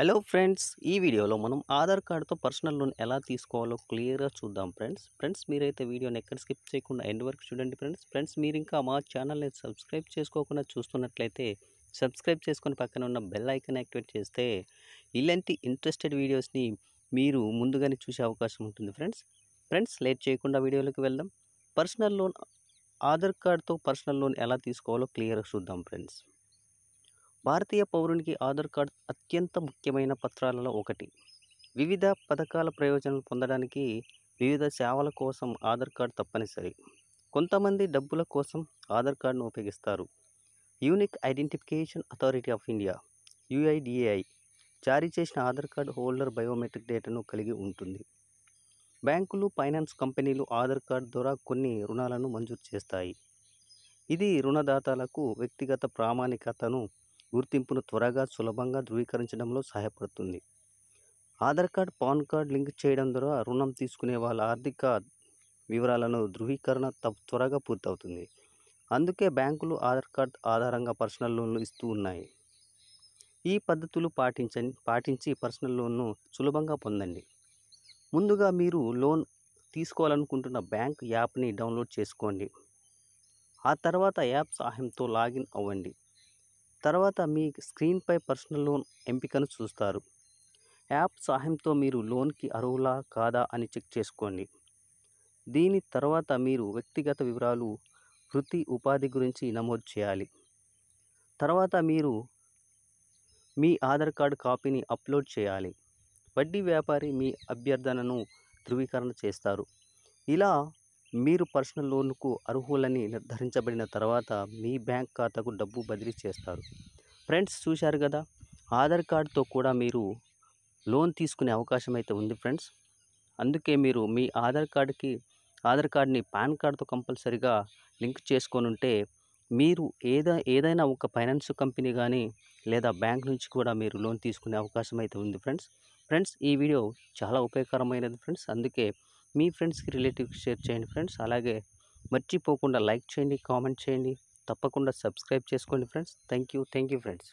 hello friends ఈ వీడియోలో మనం ఆధార్ కార్డుతో పర్సనల్ లోన్ ఎలా తీసుకోవాలో క్లియర్గా చూద్దాం ఫ్రెండ్స్ ఫ్రెండ్స్ మీరైతే వీడియోని ఎక్కడ స్కిప్ చేయకుండా ఎండ్ వరకు చూడండి ఫ్రెండ్స్ ఫ్రెండ్స్ మీరు ఇంకా మా ఛానల్ని సబ్స్క్రైబ్ చేసుకోకుండా చూస్తున్నట్లయితే సబ్స్క్రైబ్ చేసుకుని పక్కన ఉన్న బెల్ ఐకాన్ యాక్టివేట్ చేస్తే ఇలాంటి ఇంట్రెస్టెడ్ వీడియోస్ని మీరు ముందుగానే చూసే అవకాశం ఉంటుంది ఫ్రెండ్స్ ఫ్రెండ్స్ లేట్ చేయకుండా వీడియోలోకి వెళ్దాం పర్సనల్ లోన్ ఆధార్ కార్డుతో పర్సనల్ లోన్ ఎలా తీసుకోవాలో క్లియర్గా చూద్దాం ఫ్రెండ్స్ భారతీయ పౌరునికి ఆధార్ కార్డ్ అత్యంత ముఖ్యమైన పత్రాలలో ఒకటి వివిధ పథకాల ప్రయోజనాలు పొందడానికి వివిధ సేవల కోసం ఆధార్ కార్డ్ తప్పనిసరి కొంతమంది డబ్బుల కోసం ఆధార్ కార్డును ఉపయోగిస్తారు unique identification authority of India UIDAI జారీ చేసిన ఆధార్ కార్డు హోల్డర్ బయోమెట్రిక్ డేటాను కలిగి ఉంటుంది బ్యాంకులు ఫైనాన్స్ కంపెనీలు ఆధార్ కార్డు ద్వారా కొన్ని రుణాలను మంజూరు చేస్తాయి ఇది రుణదాతలకు వ్యక్తిగత ప్రామాణికతను గుర్తింపును త్వరగా సులభంగా ధృవీకరించడంలో సహాయపడుతుంది Aadhaar card PAN card link చేయడం ద్వారా రుణం తీసుకునే వాళ్ళ ఆర్థిక వివరాలను ధృవీకరణ త్వరగా పూర్తవుతుంది అందుకే బ్యాంకులు ఆధార్ కార్డ్ ఆధారంగా పర్సనల్ లోన్లు ఇస్తూ ఉన్నాయి ఈ పద్ధతులు పాటించ పాటించి పర్సనల్ లోన్ను సులభంగా పొందండి ముందుగా మీరు లోన్ తీసుకోవాలనుకుంటున్న బ్యాంక్ యాప్ని డౌన్లోడ్ చేసుకోండి ఆ తర్వాత యాప్ సహాయంతో లాగిన్ అవ్వండి తర్వాత మీ స్క్రీన్పై పర్సనల్ లోన్ ఎంపికను చూస్తారు యాప్ సహాయంతో మీరు లోన్కి అర్హులా కాదా అని చెక్ చేసుకోండి దీని తర్వాత మీరు వ్యక్తిగత వివరాలు వృత్తి ఉపాధి గురించి నమోదు చేయాలి తర్వాత మీరు మీ ఆధార్ కార్డు కాపీని అప్లోడ్ చేయాలి వడ్డీ వ్యాపారి మీ అభ్యర్థనను ధృవీకరణ చేస్తారు ఇలా మీరు పర్సనల్ లోన్కు అర్హులని నిర్ధారించబడిన తర్వాత మీ బ్యాంక్ ఖాతాకు డబ్బు బదిలీ చేస్తారు ఫ్రెండ్స్ చూశారు కదా ఆధార్ కార్డుతో కూడా మీరు లోన్ తీసుకునే అవకాశం అయితే ఉంది ఫ్రెండ్స్ అందుకే మీరు మీ ఆధార్ కార్డుకి ఆధార్ కార్డుని పాన్ కార్డుతో కంపల్సరిగా లింక్ చేసుకొని ఉంటే మీరు ఏదైనా ఏదైనా ఒక ఫైనాన్స్ కంపెనీ కానీ లేదా బ్యాంక్ నుంచి కూడా మీరు లోన్ తీసుకునే అవకాశం అయితే ఉంది ఫ్రెండ్స్ ఫ్రెండ్స్ ఈ వీడియో చాలా ఉపయోగకరమైనది ఫ్రెండ్స్ అందుకే మీ ఫ్రెండ్స్కి రిలేటివ్కి షేర్ చేయండి ఫ్రెండ్స్ అలాగే మర్చిపోకుండా లైక్ చేయండి కామెంట్ చేయండి తప్పకుండా సబ్స్క్రైబ్ చేసుకోండి friends thank you thank you friends